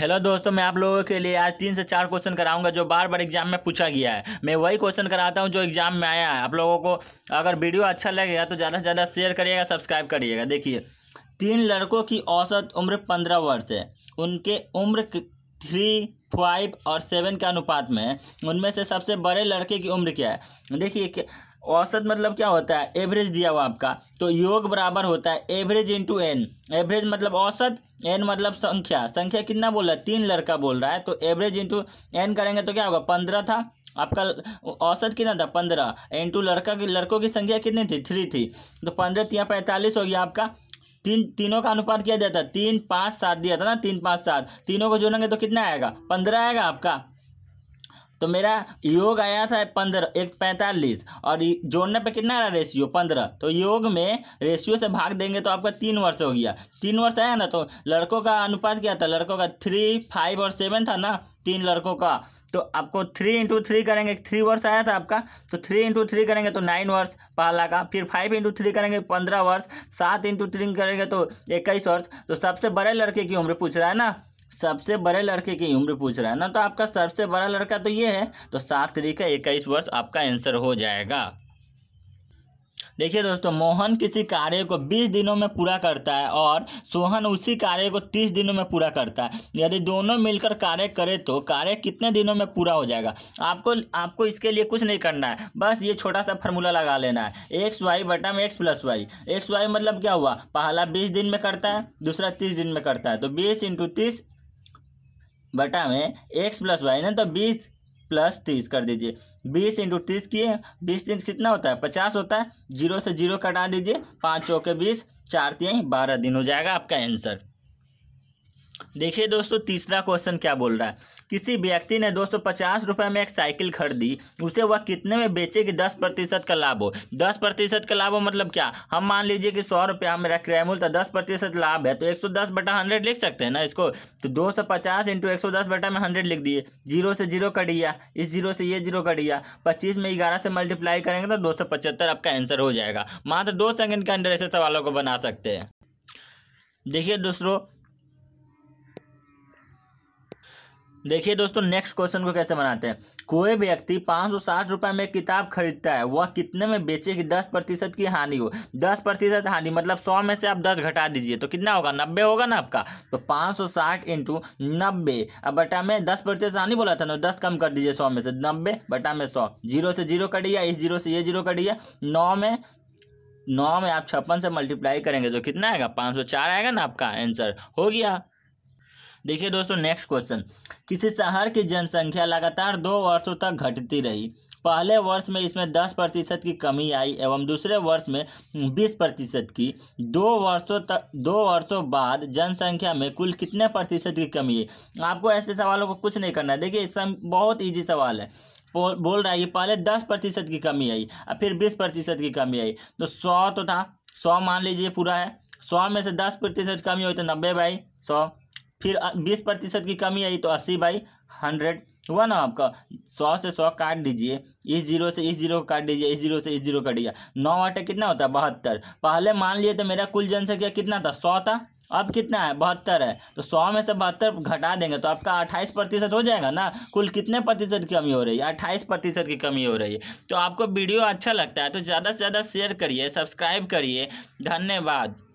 hello दोस्तों मैं आप लोगों के लिए आज तीन से चार क्वेश्चन कराऊंगा जो बार बार एग्जाम में पूछा गया है मैं वही क्वेश्चन कराता हूं जो एग्जाम में आया है आप लोगों को अगर वीडियो अच्छा लगेगा तो ज़्यादा से ज़्यादा शेयर करिएगा सब्सक्राइब करिएगा देखिए तीन लड़कों की औसत उम्र पंद्रह वर्ष है उनके उम्र थ्री फाइव और सेवन के अनुपात में है उनमें से सबसे बड़े लड़के की उम्र क्या है देखिए औसत मतलब क्या होता है एवरेज दिया हुआ आपका तो योग बराबर होता है एवरेज इंटू एन एवरेज मतलब औसत एन मतलब संख्या संख्या कितना बोल रहा है तीन लड़का बोल रहा है तो एवरेज इंटू एन करेंगे तो क्या होगा पंद्रह था आपका औसत कितना था पंद्रह इंटू लड़का की लड़कों की संख्या कितनी थी थ्री थी तो पंद्रह तीन पैंतालीस हो गया आपका तीन तीनों का अनुपात किया जाता है तीन पाँच सात दिया था ना तीन पाँच सात तीनों को जोड़ेंगे तो कितना आएगा पंद्रह आएगा आपका तो मेरा योग आया था पंद्रह एक पैंतालीस और जोड़ने पे कितना रहा रेशियो पंद्रह तो योग में रेशियो से भाग देंगे तो आपका तीन वर्ष हो गया तीन वर्ष आया ना तो लड़कों का अनुपात क्या था लड़कों का थ्री फाइव और सेवन था ना तीन लड़कों का तो आपको थ्री इंटू थ्री करेंगे थ्री वर्ष आया था आपका तो थ्री इंटू थ्री करेंगे तो नाइन वर्ष पहला का फिर फाइव इंटू थ्री करेंगे पंद्रह वर्ष सात इंटू थ्री करेंगे तो इक्कीस वर्ष तो सबसे बड़े लड़के की उम्र पूछ रहा है ना सबसे बड़े लड़के की उम्र पूछ रहा है ना तो आपका सबसे बड़ा लड़का तो ये है तो सात तरीके इक्कीस वर्ष आपका आंसर हो जाएगा देखिए दोस्तों मोहन किसी कार्य को 20 दिनों में पूरा करता है और सोहन उसी कार्य को 30 दिनों में पूरा करता है यदि दोनों मिलकर कार्य करें तो कार्य कितने दिनों में पूरा हो जाएगा आपको आपको इसके लिए कुछ नहीं करना है बस ये छोटा सा फार्मूला लगा लेना है एक्स वाई बटा में X plus Y X Y मतलब क्या हुआ पहला बीस दिन में करता है दूसरा तीस दिन में करता है तो बीस इंटू तीस बटा में एक्स प्लस वाई ना तो बीस प्लस तीस कर दीजिए बीस इंटू तीस किए बीस तीस कितना होता है पचास होता है जीरो से जीरो कटा दीजिए पाँच चौके बीस चार तीन बारह दिन हो जाएगा आपका आंसर देखिए दोस्तों तीसरा क्वेश्चन क्या बोल रहा है किसी व्यक्ति ने दो पचास में एक साइकिल खरीदी उसे वह कितने में बेचे कि दस प्रतिशत का लाभ हो दस प्रतिशत का लाभ हो मतलब क्या हम मान लीजिए कि सौ रुपया मेरा क्रय मूल्य था दस प्रतिशत लाभ है तो एक सौ दस बटा हंड्रेड लिख सकते हैं ना इसको तो दो सौ पचास इंटू एक सौ दस बटा में हंड्रेड लिख दिए जीरो से जीरो कट गया इस जीरो से ये जीरो कट गया पच्चीस में ग्यारह से मल्टीप्लाई करेंगे तो दो सौ पचहत्तर आपका आंसर हो जाएगा मात्र दो सेकंड के अंदर ऐसे सवालों को बना सकते हैं देखिए दोस्तों देखिए दोस्तों नेक्स्ट क्वेश्चन को कैसे बनाते हैं कोई व्यक्ति पाँच सौ साठ रुपये में किताब खरीदता है वह कितने में बेचेगी दस प्रतिशत की हानि हो दस प्रतिशत हानि मतलब सौ में से आप दस घटा दीजिए तो कितना होगा नब्बे होगा ना आपका तो पाँच सौ साठ इंटू नब्बे अब बटा में दस प्रतिशत हानि बोला था ना तो दस कम कर दीजिए सौ में से नब्बे बटा में सौ जीरो से जीरो कटिया इस जीरो से ये जीरो कटिया नौ में नौ में आप छप्पन से मल्टीप्लाई करेंगे तो कितना आएगा पाँच सौ चार आएगा ना आपका आंसर हो गया देखिए दोस्तों नेक्स्ट क्वेश्चन किसी शहर की जनसंख्या लगातार दो वर्षों तक घटती रही पहले वर्ष में इसमें दस प्रतिशत की कमी आई एवं दूसरे वर्ष में बीस प्रतिशत की दो वर्षों तक दो वर्षों बाद जनसंख्या में कुल कितने प्रतिशत की कमी है आपको ऐसे सवालों को कुछ नहीं करना है देखिए इस समय बहुत ईजी सवाल है बोल रहा है ये पहले दस प्रतिशत की कमी आई और फिर बीस प्रतिशत की कमी आई तो सौ तो था सौ मान लीजिए पूरा है सौ में से दस प्रतिशत कमी हुई तो नब्बे बाई सौ फिर बीस प्रतिशत की कमी आई तो अस्सी बाई हंड्रेड हुआ ना आपका सौ से सौ काट दीजिए इस जीरो से इस जीरो को काट दीजिए इस जीरो से इस जीरो काट गया नौ आटे कितना होता है बहत्तर पहले मान लिए तो मेरा कुल जनसंख्या कितना था सौ था अब कितना है बहत्तर है तो सौ में से बहत्तर घटा देंगे तो आपका अट्ठाईस प्रतिशत हो जाएगा ना कुल कितने प्रतिशत की कमी हो रही है अट्ठाईस प्रतिशत की कमी हो रही है तो आपको वीडियो अच्छा लगता है तो ज़्यादा से ज़्यादा शेयर करिए सब्सक्राइब करिए धन्यवाद